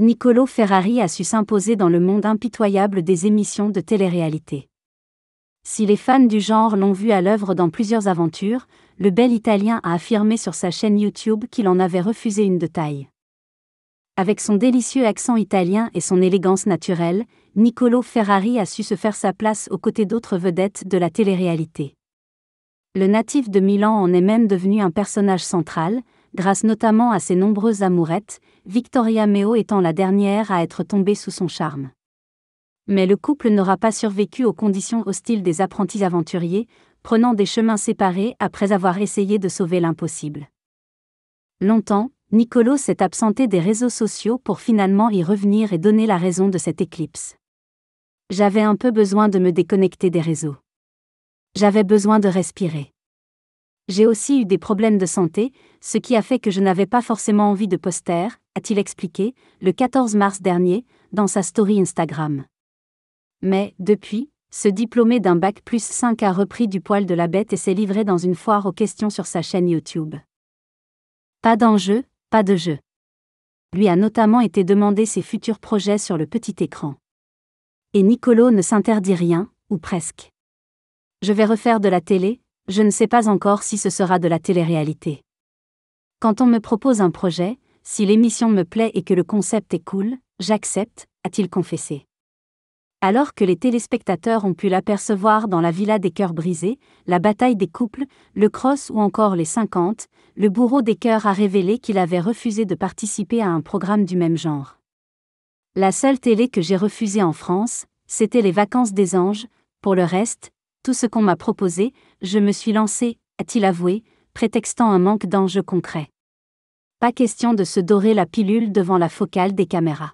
Niccolo Ferrari a su s'imposer dans le monde impitoyable des émissions de télé-réalité. Si les fans du genre l'ont vu à l'œuvre dans plusieurs aventures, le bel Italien a affirmé sur sa chaîne YouTube qu'il en avait refusé une de taille. Avec son délicieux accent italien et son élégance naturelle, Niccolo Ferrari a su se faire sa place aux côtés d'autres vedettes de la télé-réalité. Le natif de Milan en est même devenu un personnage central, grâce notamment à ses nombreuses amourettes, Victoria Méo étant la dernière à être tombée sous son charme. Mais le couple n'aura pas survécu aux conditions hostiles des apprentis aventuriers, prenant des chemins séparés après avoir essayé de sauver l'impossible. Longtemps, Nicolo s'est absenté des réseaux sociaux pour finalement y revenir et donner la raison de cette éclipse. J'avais un peu besoin de me déconnecter des réseaux. J'avais besoin de respirer. J'ai aussi eu des problèmes de santé, ce qui a fait que je n'avais pas forcément envie de poster, a-t-il expliqué, le 14 mars dernier, dans sa story Instagram. Mais, depuis, ce diplômé d'un bac plus 5 a repris du poil de la bête et s'est livré dans une foire aux questions sur sa chaîne YouTube. Pas d'enjeu, pas de jeu. Lui a notamment été demandé ses futurs projets sur le petit écran. Et Nicolo ne s'interdit rien, ou presque. Je vais refaire de la télé, je ne sais pas encore si ce sera de la télé-réalité. Quand on me propose un projet, si l'émission me plaît et que le concept est cool, j'accepte, a-t-il confessé. Alors que les téléspectateurs ont pu l'apercevoir dans la villa des cœurs brisés, la bataille des couples, le cross ou encore les 50, le bourreau des cœurs a révélé qu'il avait refusé de participer à un programme du même genre. La seule télé que j'ai refusée en France, c'était les vacances des anges, pour le reste, tout ce qu'on m'a proposé, je me suis lancé, a-t-il avoué, prétextant un manque d'enjeux concrets. Pas question de se dorer la pilule devant la focale des caméras.